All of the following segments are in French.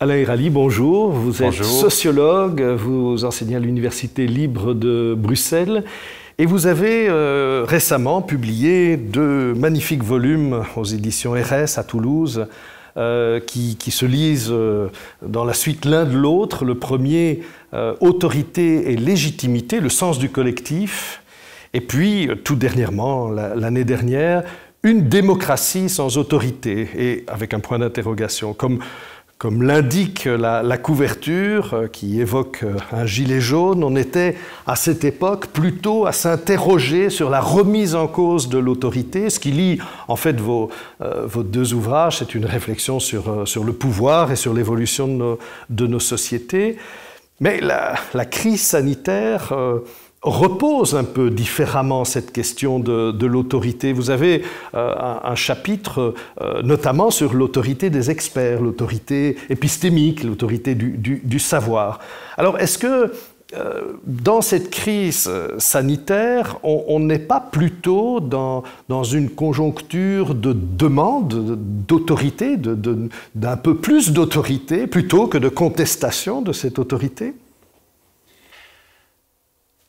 Alain Rally, bonjour. Vous êtes sociologue, vous enseignez à l'Université libre de Bruxelles et vous avez euh, récemment publié deux magnifiques volumes aux éditions RS à Toulouse euh, qui, se lisent euh, dans la suite l'un de l'autre. Le premier, Autorité et légitimité, le sens du collectif. Et puis, tout dernièrement, l'année dernière, Une démocratie sans autorité, et avec un point d'interrogation, comme comme l'indique la, couverture euh, qui évoque euh, un gilet jaune, on était à cette époque plutôt à s'interroger sur la remise en cause de l'autorité. Ce qui lit en fait euh, vos, deux ouvrages, c'est une réflexion sur, le pouvoir et sur l'évolution de, nos, sociétés. Mais la, crise sanitaire repose un peu différemment cette question de, l'autorité. Vous avez euh, un, chapitre euh, notamment sur l'autorité des experts, l'autorité épistémique, l'autorité du, savoir. Alors est-ce que euh, dans cette crise sanitaire, on n'est pas plutôt dans, une conjoncture de demande d'autorité, d'un peu plus d'autorité, plutôt que de contestation de cette autorité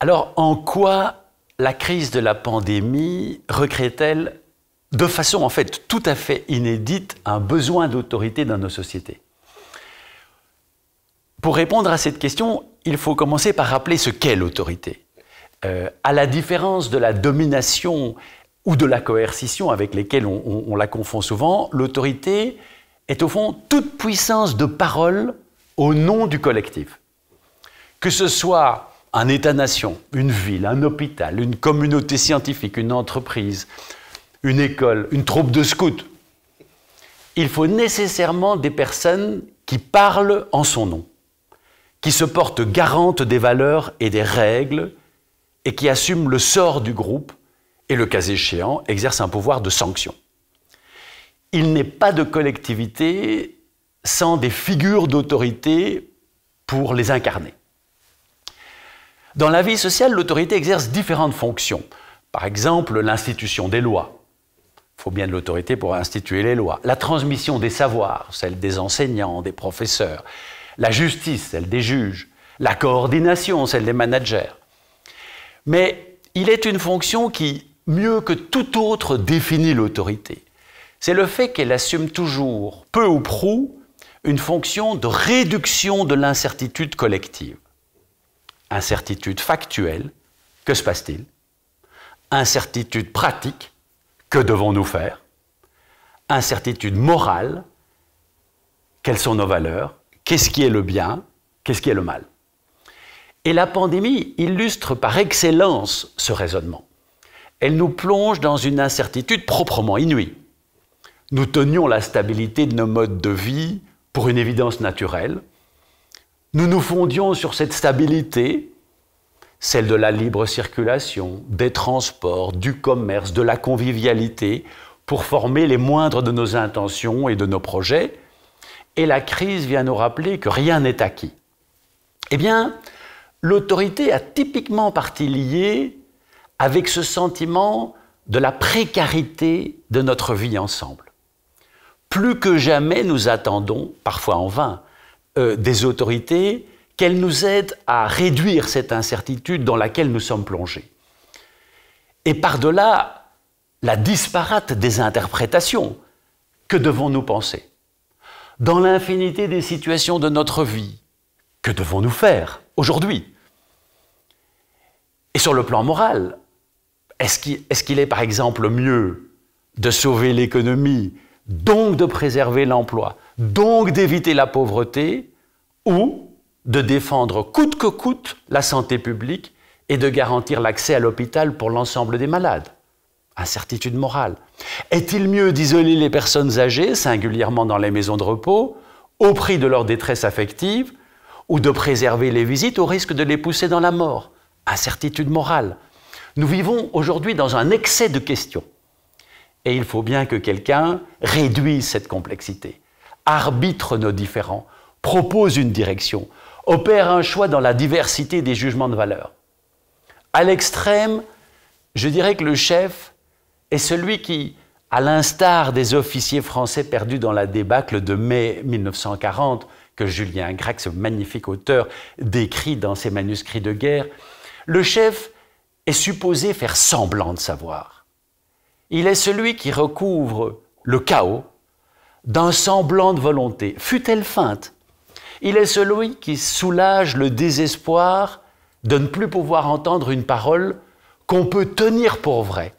alors, en quoi la crise de la pandémie recrée-t-elle, de façon en fait tout à fait inédite, un besoin d'autorité dans nos sociétés Pour répondre à cette question, il faut commencer par rappeler ce qu'est l'autorité. Euh, à la différence de la domination ou de la coercition avec lesquelles on la confond souvent, l'autorité est au fond toute puissance de parole au nom du collectif. Que ce soit un État-nation, une ville, un hôpital, une communauté scientifique, une entreprise, une école, une troupe de scouts. Il faut nécessairement des personnes qui parlent en son nom, qui se portent garantes des valeurs et des règles, et qui assument le sort du groupe, et le cas échéant, exercent un pouvoir de sanction. Il n'est pas de collectivité sans des figures d'autorité pour les incarner. Dans la vie sociale, l'autorité exerce différentes fonctions. Par exemple, l'institution des lois. Il faut bien de l'autorité pour instituer les lois. La transmission des savoirs, celle des enseignants, des professeurs. La justice, celle des juges. La coordination, celle des managers. Mais il est une fonction qui, mieux que tout autre, définit l'autorité. C'est le fait qu'elle assume toujours, peu ou prou, une fonction de réduction de l'incertitude collective. Incertitude factuelle, que se passe-t-il Incertitude pratique, que devons-nous faire Incertitude morale, quelles sont nos valeurs Qu'est-ce qui est le bien Qu'est-ce qui est le mal Et la pandémie illustre par excellence ce raisonnement. Elle nous plonge dans une incertitude proprement inouïe. Nous tenions la stabilité de nos modes de vie pour une évidence naturelle, nous nous fondions sur cette stabilité, celle de la libre circulation, des transports, du commerce, de la convivialité, pour former les moindres de nos intentions et de nos projets, et la crise vient nous rappeler que rien n'est acquis. Eh bien, l'autorité a typiquement partie liée avec ce sentiment de la précarité de notre vie ensemble. Plus que jamais, nous attendons, parfois en vain, euh, des autorités, qu'elles nous aident à réduire cette incertitude dans laquelle nous sommes plongés. Et par-delà, la disparate des interprétations, que devons-nous penser Dans l'infinité des situations de notre vie, que devons-nous faire aujourd'hui Et sur le plan moral, est-ce qu'il est par exemple mieux de sauver l'économie, donc de préserver l'emploi, donc d'éviter la pauvreté ou de défendre coûte que coûte la santé publique et de garantir l'accès à l'hôpital pour l'ensemble des malades. Incertitude morale. Est-il mieux d'isoler les personnes âgées, singulièrement dans les maisons de repos, au prix de leur détresse affective, ou de préserver les visites au risque de les pousser dans la mort Incertitude morale. Nous vivons aujourd'hui dans un excès de questions. Et il faut bien que quelqu'un réduise cette complexité arbitre nos différends, propose une direction, opère un choix dans la diversité des jugements de valeur. À l'extrême, je dirais que le chef est celui qui, à l'instar des officiers français perdus dans la débâcle de mai 1940, que Julien Grec, ce magnifique auteur, décrit dans ses manuscrits de guerre, le chef est supposé faire semblant de savoir. Il est celui qui recouvre le chaos d'un semblant de volonté, fut elle feinte. Il est celui qui soulage le désespoir de ne plus pouvoir entendre une parole qu'on peut tenir pour vraie.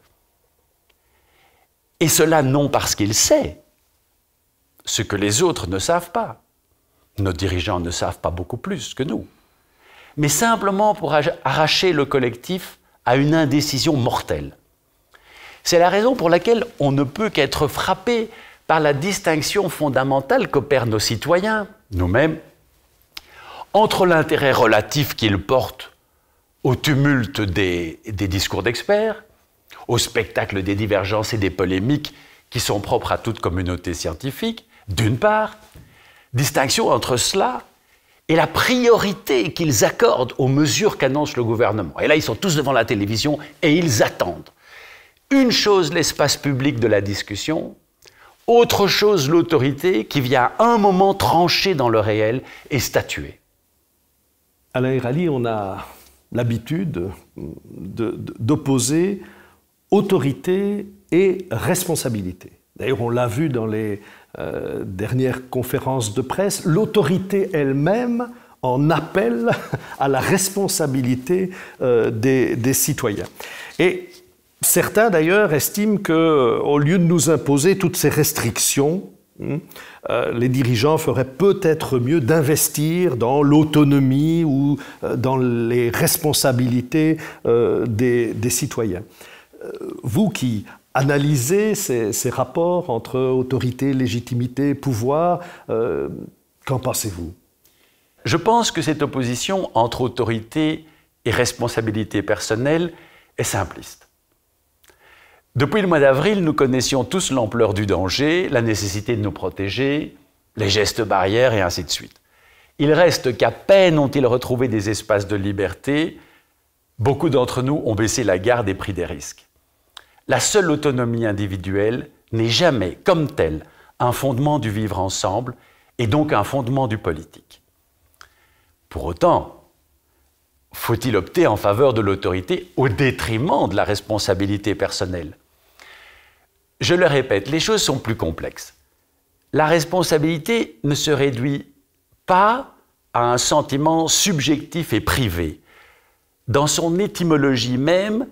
Et cela non parce qu'il sait ce que les autres ne savent pas. Nos dirigeants ne savent pas beaucoup plus que nous. Mais simplement pour arracher le collectif à une indécision mortelle. C'est la raison pour laquelle on ne peut qu'être frappé par la distinction fondamentale qu'opèrent nos citoyens, nous-mêmes, entre l'intérêt relatif qu'ils portent au tumulte des, discours d'experts, au spectacle des divergences et des polémiques qui sont propres à toute communauté scientifique, d'une part, distinction entre cela et la priorité qu'ils accordent aux mesures qu'annonce le gouvernement. Et là, ils sont tous devant la télévision et ils attendent. Une chose l'espace public de la discussion, autre chose l'autorité qui vient à un moment trancher dans le réel et statuer. À Rally, on a l'habitude d'opposer autorité et responsabilité. D'ailleurs, on l'a vu dans les euh, dernières conférences de presse, l'autorité elle-même en appelle à la responsabilité euh, des, des, citoyens. Et Certains d'ailleurs estiment que, euh, au lieu de nous imposer toutes ces restrictions, hein, euh, les dirigeants feraient peut-être mieux d'investir dans l'autonomie ou euh, dans les responsabilités des, citoyens. Vous qui analysez ces, rapports entre autorité, légitimité, pouvoir, qu'en pensez-vous Je pense que cette opposition entre autorité et responsabilité personnelle est simpliste. Depuis le mois d'avril, nous connaissions tous l'ampleur du danger, la nécessité de nous protéger, les gestes barrières et ainsi de suite. Il reste qu'à peine ont-ils retrouvé des espaces de liberté, beaucoup d'entre nous ont baissé la garde et pris des risques. La seule autonomie individuelle n'est jamais, comme telle, un fondement du vivre ensemble et donc un fondement du politique. Pour autant, faut-il opter en faveur de l'autorité au détriment de la responsabilité personnelle je le répète, les choses sont plus complexes. La responsabilité ne se réduit pas à un sentiment subjectif et privé. Dans son étymologie même,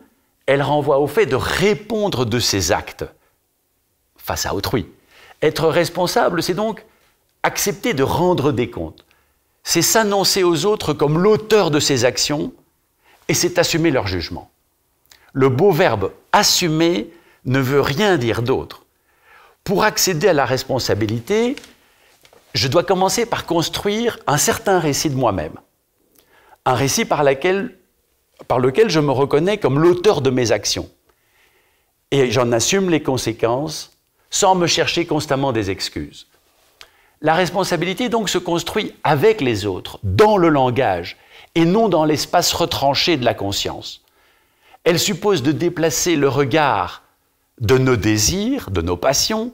elle renvoie au fait de répondre de ses actes face à autrui. Être responsable, c'est donc accepter de rendre des comptes. C'est s'annoncer aux autres comme l'auteur de ses actions et c'est assumer leur jugement. Le beau verbe assumer ne veut rien dire d'autre. Pour accéder à la responsabilité, je dois commencer par construire un certain récit de moi-même. Un récit par, lequel je me reconnais comme l'auteur de mes actions. Et j'en assume les conséquences sans me chercher constamment des excuses. La responsabilité donc se construit avec les autres, dans le langage, et non dans l'espace retranché de la conscience. Elle suppose de déplacer le regard de nos désirs, de nos passions,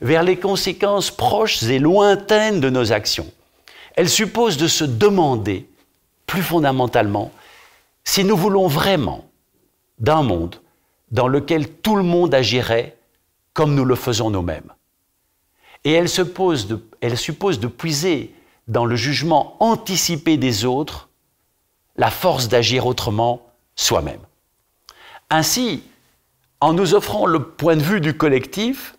vers les conséquences proches et lointaines de nos actions. Elle suppose de se demander, plus fondamentalement, si nous voulons vraiment d'un monde dans lequel tout le monde agirait comme nous le faisons nous-mêmes. Et elle, suppose de puiser dans le jugement anticipé des autres la force d'agir autrement soi-même. Ainsi, en nous offrant le point de vue du collectif,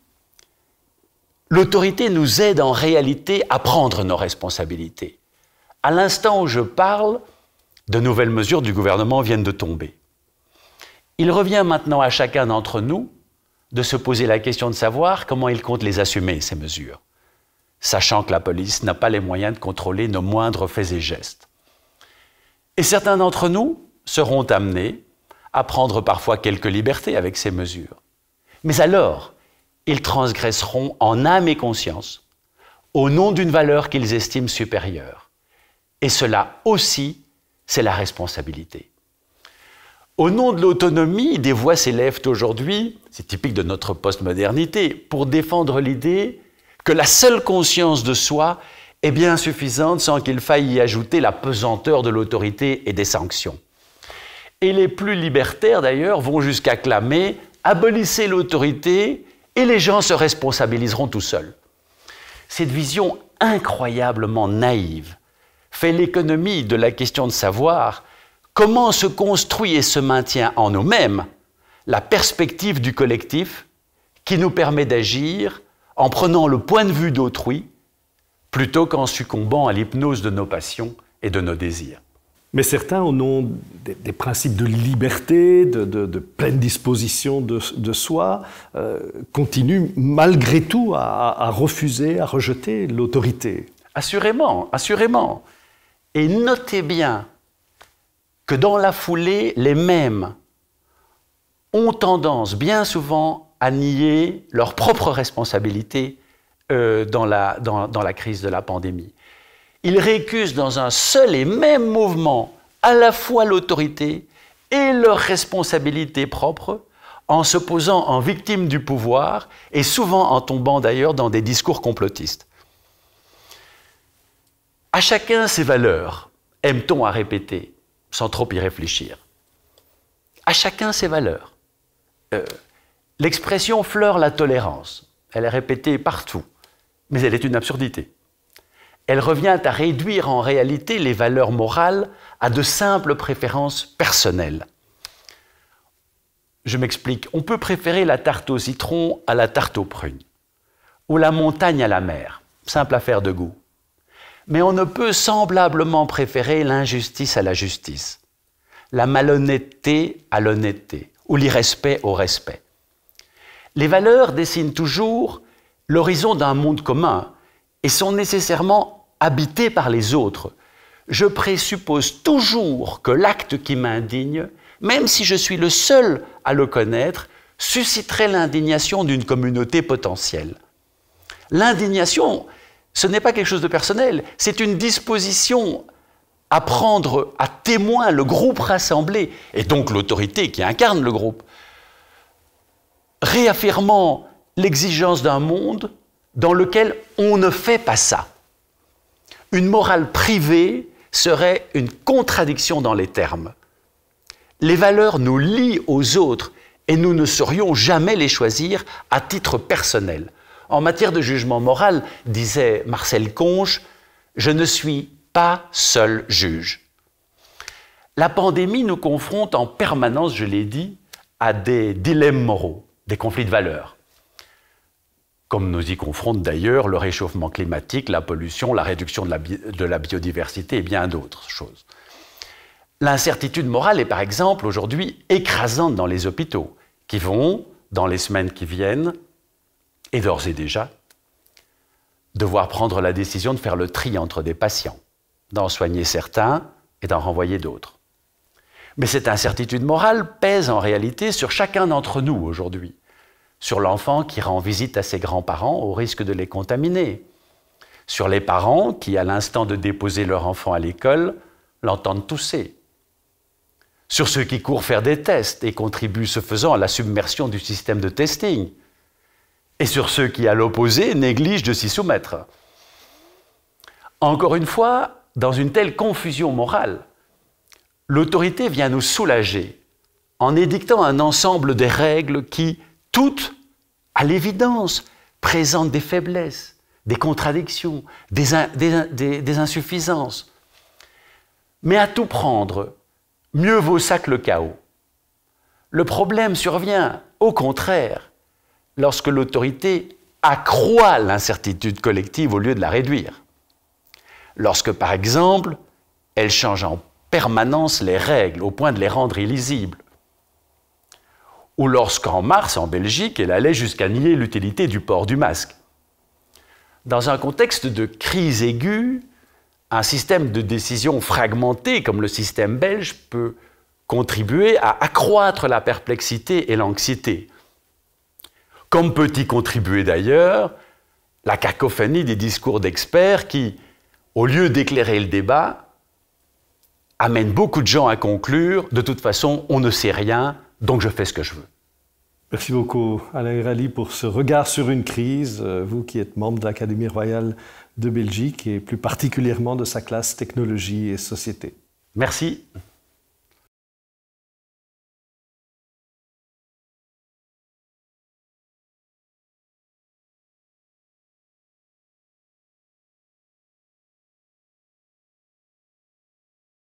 l'autorité nous aide en réalité à prendre nos responsabilités. À l'instant où je parle, de nouvelles mesures du gouvernement viennent de tomber. Il revient maintenant à chacun d'entre nous de se poser la question de savoir comment il compte les assumer, ces mesures, sachant que la police n'a pas les moyens de contrôler nos moindres faits et gestes. Et certains d'entre nous seront amenés, à prendre parfois quelques libertés avec ces mesures. Mais alors, ils transgresseront en âme et conscience, au nom d'une valeur qu'ils estiment supérieure. Et cela aussi, c'est la responsabilité. Au nom de l'autonomie, des voix s'élèvent aujourd'hui, c'est typique de notre postmodernité, pour défendre l'idée que la seule conscience de soi est bien suffisante sans qu'il faille y ajouter la pesanteur de l'autorité et des sanctions et les plus libertaires d'ailleurs vont jusqu'à clamer abolissez l'autorité et les gens se responsabiliseront tout seuls. Cette vision incroyablement naïve fait l'économie de la question de savoir comment se construit et se maintient en nous-mêmes la perspective du collectif qui nous permet d'agir en prenant le point de vue d'autrui plutôt qu'en succombant à l'hypnose de nos passions et de nos désirs. Mais certains au nom des, principes de liberté, de, pleine disposition de, soi, euh, continuent malgré tout à, refuser, à rejeter l'autorité. Assurément, assurément. Et notez bien que dans la foulée, les mêmes ont tendance bien souvent à nier leur propre responsabilité euh, dans la crise de la pandémie. Ils récusent dans un seul et même mouvement à la fois l'autorité et leur responsabilités propres, en se posant en victime du pouvoir et souvent en tombant d'ailleurs dans des discours complotistes. À chacun ses valeurs, aime-t-on à répéter, sans trop y réfléchir. À chacun ses valeurs. Euh, l'expression fleur la tolérance. Elle est répétée partout, mais elle est une absurdité elle revient à réduire en réalité les valeurs morales à de simples préférences personnelles. Je m'explique, on peut préférer la tarte au citron à la tarte aux prunes, ou la montagne à la mer, simple affaire de goût. Mais on ne peut semblablement préférer l'injustice à la justice, la malhonnêteté à l'honnêteté, ou l'irrespect au respect. Les valeurs dessinent toujours l'horizon d'un monde commun, et sont nécessairement habité par les autres, je présuppose toujours que l'acte qui m'indigne, même si je suis le seul à le connaître, susciterait l'indignation d'une communauté potentielle. L'indignation, ce n'est pas quelque chose de personnel, c'est une disposition à prendre à témoin le groupe rassemblé, et donc l'autorité qui incarne le groupe, réaffirmant l'exigence d'un monde dans lequel on ne fait pas ça. Une morale privée serait une contradiction dans les termes. Les valeurs nous lient aux autres et nous ne saurions jamais les choisir à titre personnel. En matière de jugement moral, disait Marcel Conche, je ne suis pas seul juge. La pandémie nous confronte en permanence, je l'ai dit, à des dilemmes moraux, des conflits de valeurs comme nous y confrontent d'ailleurs le réchauffement climatique, la pollution, la réduction de la, de la biodiversité et bien d'autres choses. L'incertitude morale est par exemple aujourd'hui écrasante dans les hôpitaux, qui vont, dans les semaines qui viennent, et d'ores et déjà, devoir prendre la décision de faire le tri entre des patients, d'en soigner certains et d'en renvoyer d'autres. Mais cette incertitude morale pèse en réalité sur chacun d'entre nous aujourd'hui sur l'enfant qui rend visite à ses grands-parents au risque de les contaminer, sur les parents qui, à l'instant de déposer leur enfant à l'école, l'entendent tousser, sur ceux qui courent faire des tests et contribuent ce faisant à la submersion du système de testing, et sur ceux qui, à l'opposé, négligent de s'y soumettre. Encore une fois, dans une telle confusion morale, l'autorité vient nous soulager en édictant un ensemble des règles qui, toutes, à l'évidence, présentent des faiblesses, des contradictions, des, insuffisances. Mais à tout prendre, mieux vaut ça que le chaos. Le problème survient, au contraire, lorsque l'autorité accroît l'incertitude collective au lieu de la réduire. Lorsque, par exemple, elle change en permanence les règles au point de les rendre illisibles, ou lorsqu'en mars, en Belgique, elle allait jusqu'à nier l'utilité du port du masque. Dans un contexte de crise aiguë, un système de décision fragmenté comme le système belge peut contribuer à accroître la perplexité et l'anxiété. Comme peut y contribuer d'ailleurs la cacophonie des discours d'experts qui, au lieu d'éclairer le débat, amène beaucoup de gens à conclure ⁇ de toute façon, on ne sait rien, donc je fais ce que je veux. Merci beaucoup, Alain Rally, pour ce regard sur une crise. Euh, vous qui êtes membre de l'Académie royale de Belgique et plus particulièrement de sa classe technologie et société. Merci.